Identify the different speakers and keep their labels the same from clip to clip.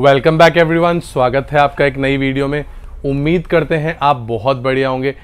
Speaker 1: welcome back everyone स्वागत है आपका एक नई वीडियो में उम्मीद करते हैं आप बहुत बढ़िया होंगे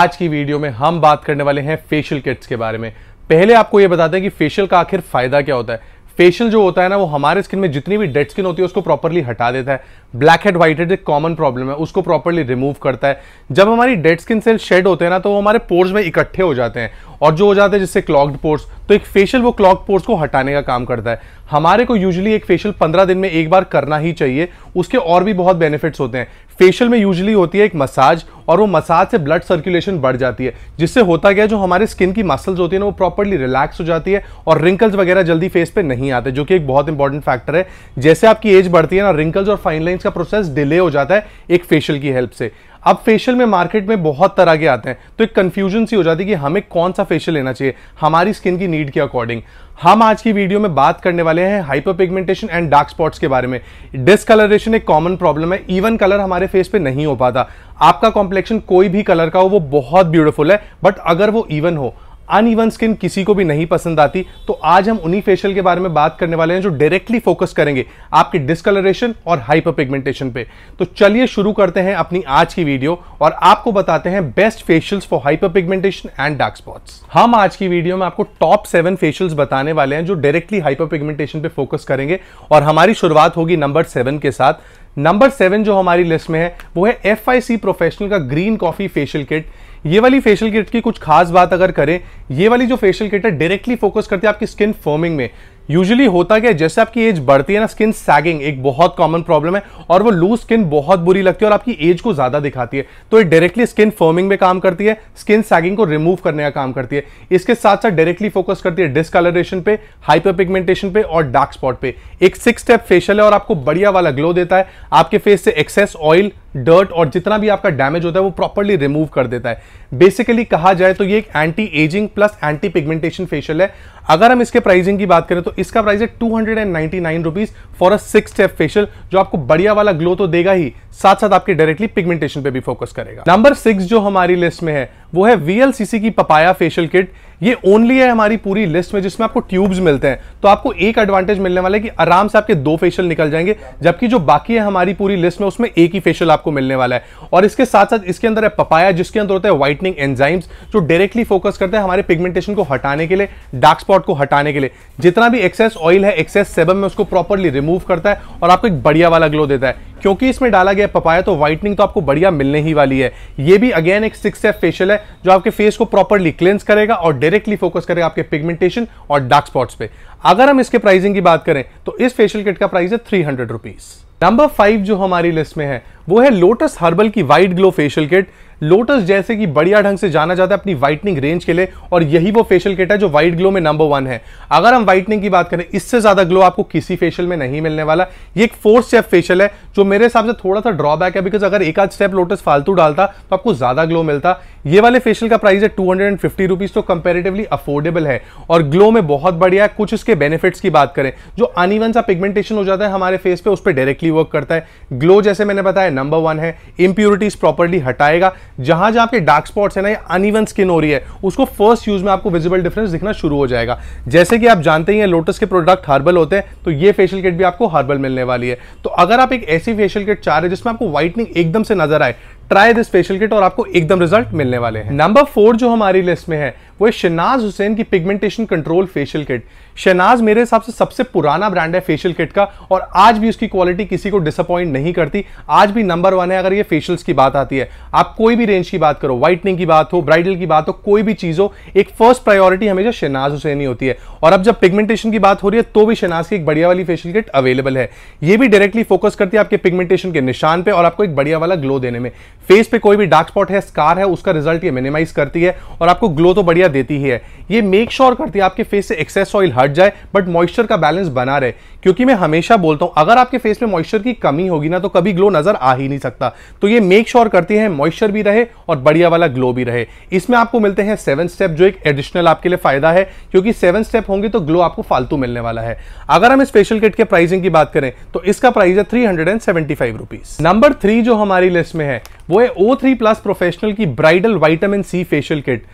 Speaker 1: आज की वीडियो में हम बात करने वाले हैं फेशियल किट्स के बारे में पहले आपको ये बताते हैं कि फेशियल का आखिर फायदा क्या होता है फेशियल जो होता है ना वो हमारे स्किन में जितनी भी डेड स्किन होती है उसको प्रॉपरली हटा देता है ब्लैक हेड व्हाइट हेड एक कॉमन प्रॉब्लम है उसको प्रॉपरली रिमूव करता है जब हमारी डेड स्किन सेल शेड होते हैं ना तो वो हमारे पोर्स में इकट्ठे हो जाते हैं और जो हो जाते हैं जिससे क्लॉग्ड पोर्स तो एक फेशियल वो क्लॉग पोर्स को हटाने का काम करता है हमारे को यूजली एक फेशियल पंद्रह दिन में एक बार करना ही चाहिए उसके और भी बहुत बेनिफिट्स होते हैं फेशियल में यूजली होती है एक मसाज और वो मसाज से ब्लड सर्कुलेशन बढ़ जाती है जिससे होता क्या जो हमारे स्किन की मसल्स होती है ना वो प्रॉपरली रिलैक्स हो जाती है और रिंकल्स वगैरह जल्दी फेस पे नहीं आते जो कि एक बहुत इंपॉर्टेंट फैक्टर है जैसे आपकी एज बढ़ती है ना रिंकल्स और फाइन लाइन्स का प्रोसेस डिले हो जाता है एक फेशियल की हेल्प से अब फेशियल में मार्केट में बहुत तरह के आते हैं तो एक कन्फ्यूजन सी हो जाती है कि हमें कौन सा फेशियल लेना चाहिए हमारी स्किन की नीड के अकॉर्डिंग हम आज की वीडियो में बात करने वाले हैं hyperpigmentation and dark spots के बारे में डिसकलरेशन एक कॉमन प्रॉब्लम है इवन कलर हमारे फेस पे नहीं हो पाता आपका कॉम्प्लेक्शन कोई भी कलर का हो वो बहुत ब्यूटीफुल है बट अगर वो इवन हो अनइवन स्किन किसी को भी नहीं पसंद आती तो आज हम उन्हीं फेशियल के बारे में बात करने वाले हैं जो डायरेक्टली फोकस करेंगे आपके डिस्कलरेशन और हाइपर पिगमेंटेशन पे तो चलिए शुरू करते हैं अपनी आज की वीडियो और आपको बताते हैं best facials for hyperpigmentation and dark spots हम आज की वीडियो में आपको टॉप सेवन फेशियल्स बताने वाले हैं जो डायरेक्टली हाइपर पिगमेंटेशन पे फोकस करेंगे और हमारी शुरुआत होगी नंबर सेवन के साथ नंबर सेवन जो हमारी लिस्ट में है वो है एफ प्रोफेशनल का ग्रीन कॉफी फेशियल किट ये वाली फेशियल किट की कुछ खास बात अगर करें ये वाली जो फेशियल किट है डायरेक्टली फोकस करती है आपकी स्किन फॉर्मिंग में यूजुअली होता क्या है जैसे आपकी एज बढ़ती है ना स्किन सैगिंग एक बहुत कॉमन प्रॉब्लम है और वो लूज स्किन बहुत बुरी लगती है और आपकी एज को ज़्यादा दिखाती है तो ये डायरेक्टली स्किन फॉर्मिंग में काम करती है स्किन सैगिंग को रिमूव करने का काम करती है इसके साथ साथ डायरेक्टली फोकस करती है डिसकलरेशन पे हाइपर पिगमेंटेशन पे और डार्क स्पॉट पे एक सिक्स स्टेप फेशियल है और आपको बढ़िया वाला ग्लो देता है आपके फेस से एक्सेस ऑयल डर्ट और जितना भी आपका डैमेज होता है वो प्रॉपरली रिमूव कर देता है बेसिकली कहा जाए तो ये एक anti ageing plus anti pigmentation facial है अगर हम इसके प्राइसिंग की बात करें तो इसका प्राइस है two hundred and ninety nine rupees for a six step facial जो आपको बढ़िया वाला ग्लो तो देगा ही साथ साथ आपके डायरेक्टली पिगमेंटेशन पे भी फोकस करेगा नंबर सिक्स जो हमारी लिस्ट में है वो है वीएलसीसी की पपाया फेशियल किट ये ओनली है हमारी पूरी लिस्ट में जिसमें आपको ट्यूब्स मिलते हैं तो आपको एक एडवांटेज मिलने वाला है कि आराम से आपके दो फेशियल निकल जाएंगे जबकि जो बाकी है हमारी पूरी लिस्ट में उसमें एक ही फेशियल आपको मिलने वाला है और इसके साथ साथ इसके अंदर है पपाया जिसके अंदर होता है व्हाइटनिंग एंजाइम्स जो डायरेक्टली फोकस करते हैं हमारे पिगमेंटेशन को हटाने के लिए डार्क स्पॉट को हटाने के लिए जितना भी एक्सेस ऑयल है एक्सेस सेबम में उसको प्रॉपरली रिमूव करता है और आपको एक बढ़िया वाला ग्लो देता है क्योंकि इसमें डाला गया पपाया तो व्हाइटनिंग तो आपको बढ़िया मिलने ही वाली है ये भी अगेन एक सिक्स एफ फेशियल है जो आपके फेस को प्रॉपरली क्लेंस करेगा और डायरेक्टली फोकस करेगा आपके पिगमेंटेशन और डार्क स्पॉट्स पे अगर हम इसके प्राइसिंग की बात करें तो इस फेशियल किट का प्राइस है three hundred rupees number five जो हमारी लिस्ट में है वो है लोटस हर्बल की white glow facial kit Lotus जैसे कि बढ़िया ढंग से जाना जाता है अपनी व्हाइटनिंग रेंज के लिए और यही वो फेशियल किट है जो व्हाइट ग्लो में नंबर वन है अगर हम व्हाइटनिंग की बात करें इससे ज़्यादा ग्लो आपको किसी फेशियल में नहीं मिलने वाला ये एक फोर स्टेप फेशियल है जो मेरे हिसाब से थोड़ा सा ड्रॉबैक है बिकॉज अगर एक आध स्टेप लोटस फालतू डालता तो आपको ज़्यादा ग्लो मिलता ये वाले फेशियल का प्राइस है टू हंड्रेड तो कंपेरेटिवली अफोर्डेबल है और ग्लो में बहुत बढ़िया है कुछ इसके बेनिफिट्स की बात करें जो अनिवन सा पिगमेंटेशन हो जाता है हमारे फेस पे उस पर डायरेक्टली वर्क करता है ग्लो जैसे मैंने बताया नंबर वन है इम्प्योरिटीज प्रॉपरली हटाएगा जहां जहां आपके डार्क स्पॉट्स है ना ये अनइवन स्किन हो रही है उसको फर्स्ट यूज में आपको विजिबल डिफरेंस दिखना शुरू हो जाएगा जैसे कि आप जानते ही हैं लोटस के प्रोडक्ट हर्बल होते हैं तो ये फेशियल किट भी आपको हर्बल मिलने वाली है तो अगर आप एक ऐसी फेशियल किट चाह रहे हैं जिसमें आपको व्हाइटनिंग एकदम से नजर आए ट्राई दिस फेशियल किट और आपको एकदम रिजल्ट मिलने वाले हैं नंबर फोर जो हमारी लिस्ट में है वो है शनाज हुसैन की pigmentation control facial kit Shahnaz मेरे हिसाब से सबसे पुराना ब्रांड है फेशियल किट का और आज भी उसकी क्वालिटी किसी को डिसअपॉइंट नहीं करती आज भी नंबर वन है अगर ये फेशियल्स की बात आती है आप कोई भी रेंज की बात करो व्हाइटनिंग की बात हो ब्राइडल की बात हो कोई भी चीज हो एक फर्स्ट प्रायोरिटी हमेशा शनाज हुसैन ही होती है और अब जब पिगमेंटेशन की बात हो रही है तो भी शनाज की एक बढ़िया वाली फेशियल किट अवेलेबल है ये भी डायरेक्टली फोकस करती है आपके पिगमेंटेशन के निशान पर और आपको एक बढ़िया वाला ग्लो देने में फेस पे कोई भी डार्क स्पॉट है स्कार है उसका रिजल्ट ये मिनिमाइज करती है और आपको ग्लो तो बढ़िया देती ही है ये मेक श्योर sure करती है आपके फेस से एक्सेस ऑयल हट जाए बट मॉइस्चर का बैलेंस बना रहे क्योंकि मैं हमेशा बोलता हूं अगर आपके फेस में मॉइस्चर की कमी होगी ना तो कभी ग्लो नजर आ ही नहीं सकता तो ये मेक श्योर sure करती है मॉइस्चर भी रहे और बढ़िया वाला ग्लो भी रहे इसमें आपको मिलते हैं सेवन स्टेप जो एक एडिशनल आपके लिए फायदा है क्योंकि सेवन स्टेप होंगे तो ग्लो आपको फालतू मिलने वाला है अगर हम स्पेशल किट के प्राइसिंग की बात करें तो इसका प्राइस है three hundred and seventy five rupees number three जो हमारी लिस्ट में है वो है ओ थ्री प्लस प्रोफेशनल की bridal vitamin C facial kit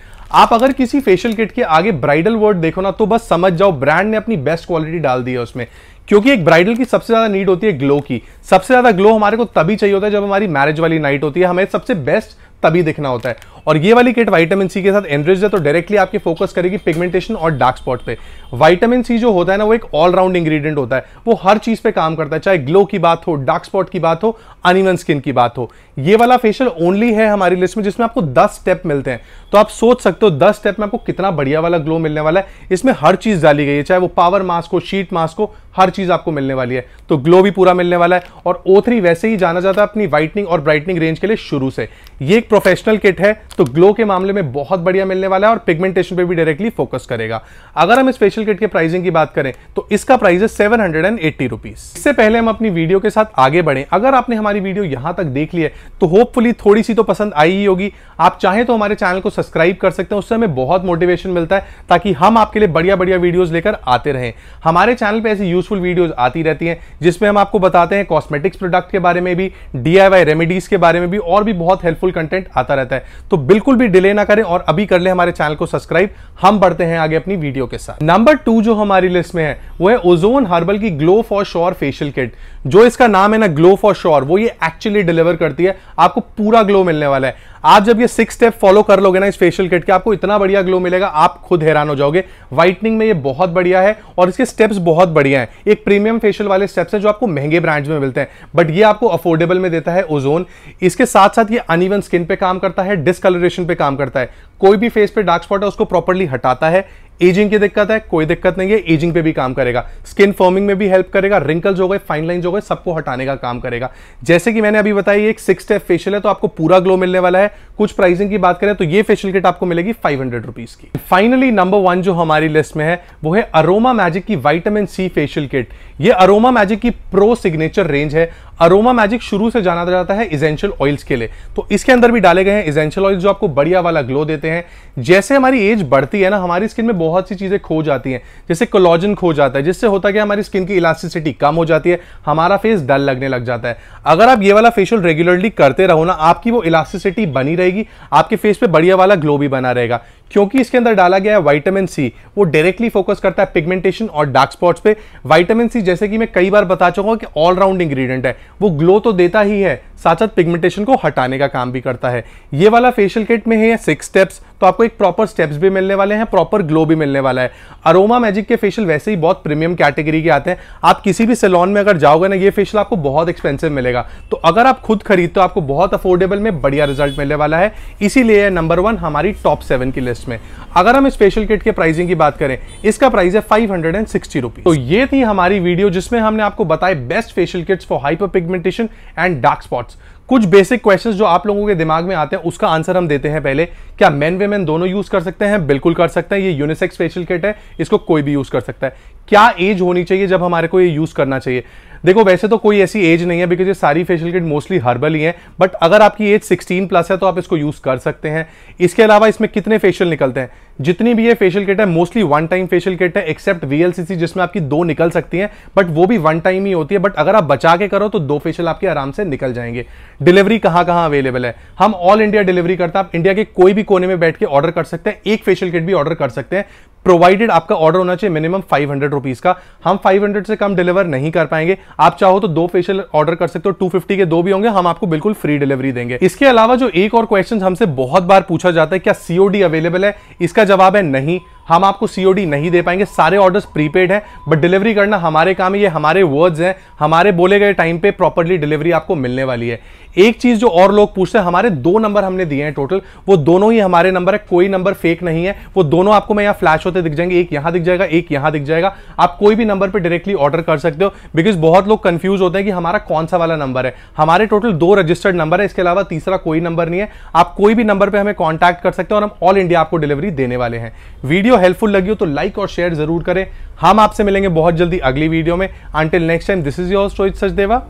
Speaker 1: आप अगर किसी फेशियल किट के आगे ब्राइडल वर्ड देखो ना तो बस समझ जाओ ब्रांड ने अपनी बेस्ट क्वालिटी डाल दी है उसमें क्योंकि एक ब्राइडल की सबसे ज्यादा नीड होती है ग्लो की सबसे ज्यादा ग्लो हमारे को तभी चाहिए होता है जब हमारी मैरिज वाली नाइट होती है हमें सबसे बेस्ट तभी दिखना होता है और ये वाली किट वाइटामिन सी के साथ एनरेज है तो डायरेक्टली आपकी फोकस करेगी पिगमेंटेशन और डार्क स्पॉट पे वाइटामिन सी जो होता है ना वो एक ऑलराउंड इंग्रेडिएंट होता है वो हर चीज पे काम करता है चाहे ग्लो की बात हो डार्क स्पॉट की बात हो अनिवन स्किन की बात हो ये वाला फेशियल ओनली है हमारी लिस्ट में जिसमें आपको दस स्टेप मिलते हैं तो आप सोच सकते हो दस स्टेप में आपको कितना बढ़िया वाला ग्लो मिलने वाला है इसमें हर चीज डाली गई है चाहे वो पावर मास्क हो शीट मास्क हो हर चीज आपको मिलने वाली है तो ग्लो भी पूरा मिलने वाला है और ओ वैसे ही जाना जाता है अपनी व्हाइटनिंग और ब्राइटनिंग रेंज के लिए शुरू से ये एक प्रोफेशनल किट है तो ग्लो के मामले में बहुत बढ़िया मिलने वाला है और पिगमेंटेशन पे भी डायरेक्टली फोकस करेगा अगर हम इस फेशियल किट के प्राइसिंग की बात करें तो इसका प्राइस है seven hundred and eighty rupees इससे पहले हम अपनी वीडियो के साथ आगे बढ़े अगर आपने हमारी वीडियो यहां तक देख ली है तो होपफुली थोड़ी सी तो पसंद आई ही होगी आप चाहें तो हमारे चैनल को सब्सक्राइब कर सकते हैं उससे हमें बहुत मोटिवेशन मिलता है ताकि हम आपके लिए बढ़िया बढ़िया वीडियो लेकर आते रहें हमारे चैनल पर ऐसी यूजफुल वीडियोज आती रहती है जिसमें हम आपको बताते हैं कॉस्मेटिक्स प्रोडक्ट के बारे में भी डी रेमेडीज के बारे में भी और भी बहुत हेल्पफुल कंटेंट आता रहता है तो बिल्कुल भी डिले ना करें और अभी कर ले हमारे चैनल को सब्सक्राइब हम बढ़ते हैं आगे अपनी वीडियो के साथ नंबर टू जो हमारी लिस्ट में है वो है ओजोन हर्बल की glow for sure facial kit जो इसका नाम है ना ग्लो फॉर श्योर वो ये एक्चुअली डिलीवर करती है आपको पूरा ग्लो मिलने वाला है आप जब ये सिक्स स्टेप फॉलो कर लोगे ना इस फेशियल किट के आपको इतना बढ़िया ग्लो मिलेगा आप खुद हैरान हो जाओगे व्हाइटनिंग में ये बहुत बढ़िया है और इसके स्टेप्स बहुत बढ़िया हैं एक प्रीमियम फेशियल वाले स्टेप्स हैं जो आपको महंगे ब्रांड्स में मिलते हैं बट ये आपको अफोर्डेबल में देता है ओजोन इसके साथ साथ ये अनइवन स्किन पे काम करता है डिस्कल कलरेशन पे काम करता है कोई भी फेस पे डार्क स्पॉट है उसको प्रॉपरली हटाता है एजिंग की दिक्कत है कोई दिक्कत नहीं है एजिंग पे भी काम करेगा स्किन फॉर्मिंग में भी हेल्प करेगा रिंकल जो गए फाइन लाइन जो गए सबको हटाने का काम करेगा जैसे कि मैंने अभी बताया एक सिक्स स्टेप फेशियल है तो आपको पूरा ग्लो मिलने वाला है कुछ प्राइसिंग की बात करें तो ये फेशियल किट आपको मिलेगी फाइव हंड्रेड की फाइनली नंबर वन जो हमारी लिस्ट में है वो है अरोमा मैजिक की वाइटामिन सी फेशियल किट ये अरोमा मैजिक की प्रो सिग्नेचर रेंज है अरोमा मैजिक शुरू से जाना जाता है इजेंशियल ऑयल्स के लिए तो इसके अंदर भी डाले गए हैं इजेंशियल ऑयल्स जो आपको बढ़िया वाला ग्लो देते हैं जैसे हमारी एज बढ़ती है ना हमारी स्किन में बहुत बहुत सी चीज़ें खो जाती हैं जैसे कोलॉजन खो जाता है जिससे होता क्या हमारी स्किन की इलास्टिसिटी कम हो जाती है हमारा फेस डल लगने लग जाता है अगर आप ये वाला फेशियल रेगुलरली करते रहो ना आपकी वो इलास्टिसिटी बनी रहेगी आपके फेस पे बढ़िया वाला ग्लो भी बना रहेगा क्योंकि इसके अंदर डाला गया है वाइटामिन सी वो डायरेक्टली फोकस करता है पिगमेंटेशन और डार्क स्पॉट्स पे वाइटामिन सी जैसे कि मैं कई बार बता चुका हूँ कि ऑलराउंड इंग्रेडिएंट है वो ग्लो तो देता ही है साथ साथ पिगमेंटेशन को हटाने का काम भी करता है ये वाला फेशियल किट में है सिक्स स्टेप्स तो आपको एक प्रॉपर स्टेप्स भी मिलने वाले हैं प्रॉपर ग्लो भी मिलने वाला है अरोमा मैजिक के फेशियल वैसे ही बहुत प्रीमियम कैटेगरी के आते हैं आप किसी भी सेलॉन में अगर जाओगे ना ये फेशियल आपको बहुत एक्सपेंसिव मिलेगा तो अगर आप खुद खरीद तो आपको बहुत अफोर्डेबल में बढ़िया रिजल्ट मिलने वाला है इसीलिए नंबर वन हमारी टॉप सेवन की लिस्ट लिस्ट में अगर हम स्पेशल किट के प्राइसिंग की बात करें इसका प्राइस है five hundred and sixty rupees तो ये थी हमारी वीडियो जिसमें हमने आपको बताए best facial kits for hyperpigmentation and dark spots कुछ बेसिक क्वेश्चंस जो आप लोगों के दिमाग में आते हैं उसका आंसर हम देते हैं पहले क्या मेन वेमेन दोनों यूज कर सकते हैं बिल्कुल कर सकते हैं ये यूनिसेक्स फेशियल किट है इसको कोई भी यूज कर सकता है क्या एज होनी चाहिए जब हमारे को ये यूज करना चाहिए देखो वैसे तो कोई ऐसी एज नहीं है बिकॉज ये सारी फेशियल किट मोस्टली हर्बल ही है बट अगर आपकी एज 16 प्लस है तो आप इसको यूज कर सकते हैं इसके अलावा इसमें कितने फेशियल निकलते हैं जितनी भी ये फेशियल किट है mostly one time facial kit है एक्सेप्ट वीएलसीसी जिसमें आपकी दो निकल सकती है बट वो भी वन टाइम ही होती है बट अगर आप बचा के करो तो दो फेशियल आपके आराम से निकल जाएंगे डिलीवरी कहाँ कहाँ अवेलेबल है हम ऑल इंडिया डिलीवरी करते हैं आप इंडिया के कोई भी कोने में बैठ के ऑर्डर कर सकते हैं एक फेशियल किट भी ऑर्डर कर सकते हैं प्रोवाइडेड आपका ऑर्डर होना चाहिए मिनिमम फाइव हंड्रेड रुपीज का हम फाइव हंड्रेड से कम डिलीवर नहीं कर पाएंगे आप चाहो तो दो फेशियल ऑर्डर कर सकते हो टू फिफ्टी के दो भी होंगे हम आपको बिल्कुल फ्री डिलीवरी देंगे इसके अलावा जो एक और क्वेश्चन हमसे बहुत बार पूछा जाता है क्या सीओडी अवेलेबल है इसका जवाब है नहीं हम आपको सीओडी नहीं दे पाएंगे सारे ऑर्डर्स प्रीपेड है बट डिलीवरी करना हमारे काम है ये हमारे वर्ड्स हैं हमारे बोले गए टाइम पे प्रॉपरली डिलीवरी आपको मिलने वाली है एक चीज जो और लोग पूछते हैं हमारे दो नंबर हमने दिए हैं टोटल वो दोनों ही हमारे नंबर है कोई नंबर फेक नहीं है वो दोनों आपको मैं यहाँ फ्लैश होते दिख जाएंगे एक यहाँ दिख जाएगा एक यहाँ दिख जाएगा आप कोई भी नंबर पर डायरेक्टली ऑर्डर कर सकते हो बिकॉज बहुत लोग कंफ्यूज होते हैं कि हमारा कौन सा वाला नंबर है हमारे टोटल दो रजिस्टर्ड नंबर है इसके अलावा तीसरा कोई नंबर नहीं है आप कोई भी नंबर पर हमें कॉन्टैक्ट कर सकते हो और हम ऑल इंडिया आपको डिलीवरी देने वाले हैं वीडियो हेल्पफुल लगी हो तो लाइक और शेयर जरूर करें हम आपसे मिलेंगे बहुत जल्दी अगली वीडियो में until next time this is your story Deva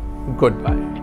Speaker 1: good bye